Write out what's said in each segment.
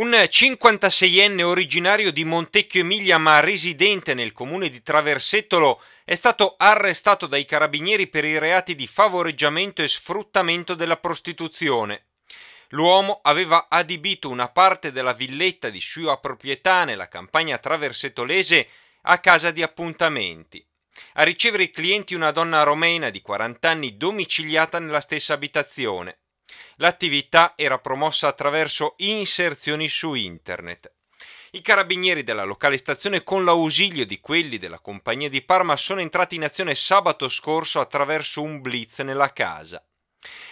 Un 56enne originario di Montecchio Emilia ma residente nel comune di Traversettolo è stato arrestato dai carabinieri per i reati di favoreggiamento e sfruttamento della prostituzione. L'uomo aveva adibito una parte della villetta di sua proprietà nella campagna traversetolese a casa di appuntamenti. A ricevere i clienti una donna romena di 40 anni domiciliata nella stessa abitazione. L'attività era promossa attraverso inserzioni su internet. I carabinieri della locale stazione, con l'ausilio di quelli della compagnia di Parma, sono entrati in azione sabato scorso attraverso un blitz nella casa.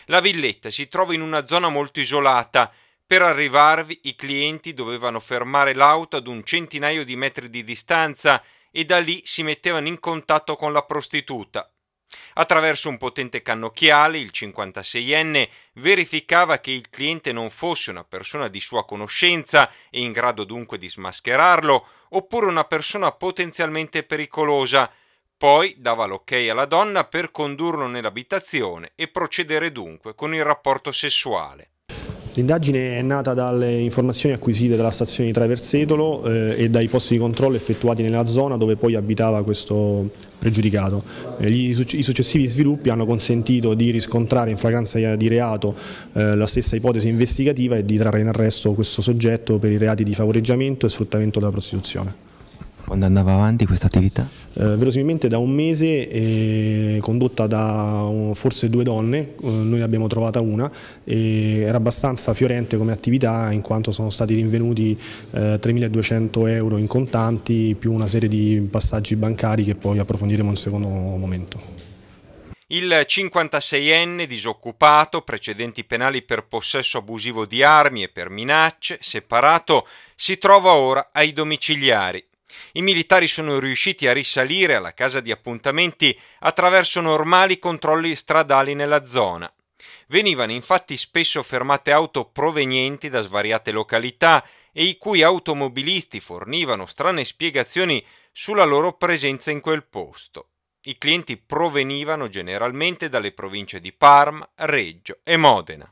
La villetta si trova in una zona molto isolata. Per arrivarvi i clienti dovevano fermare l'auto ad un centinaio di metri di distanza e da lì si mettevano in contatto con la prostituta, Attraverso un potente cannocchiale, il 56enne verificava che il cliente non fosse una persona di sua conoscenza e in grado dunque di smascherarlo, oppure una persona potenzialmente pericolosa. Poi dava l'ok alla donna per condurlo nell'abitazione e procedere dunque con il rapporto sessuale. L'indagine è nata dalle informazioni acquisite dalla stazione di Traversetolo eh, e dai posti di controllo effettuati nella zona dove poi abitava questo pregiudicato. Eh, gli, I successivi sviluppi hanno consentito di riscontrare in flagranza di reato eh, la stessa ipotesi investigativa e di trarre in arresto questo soggetto per i reati di favoreggiamento e sfruttamento della prostituzione. Quando andava avanti questa attività? Eh, verosimilmente da un mese, eh, condotta da forse due donne, eh, noi ne abbiamo trovata una, era abbastanza fiorente come attività in quanto sono stati rinvenuti 3.200 eh, euro in contanti più una serie di passaggi bancari che poi approfondiremo in un secondo momento. Il 56enne disoccupato, precedenti penali per possesso abusivo di armi e per minacce, separato, si trova ora ai domiciliari. I militari sono riusciti a risalire alla casa di appuntamenti attraverso normali controlli stradali nella zona. Venivano infatti spesso fermate auto provenienti da svariate località e i cui automobilisti fornivano strane spiegazioni sulla loro presenza in quel posto. I clienti provenivano generalmente dalle province di Parma, Reggio e Modena.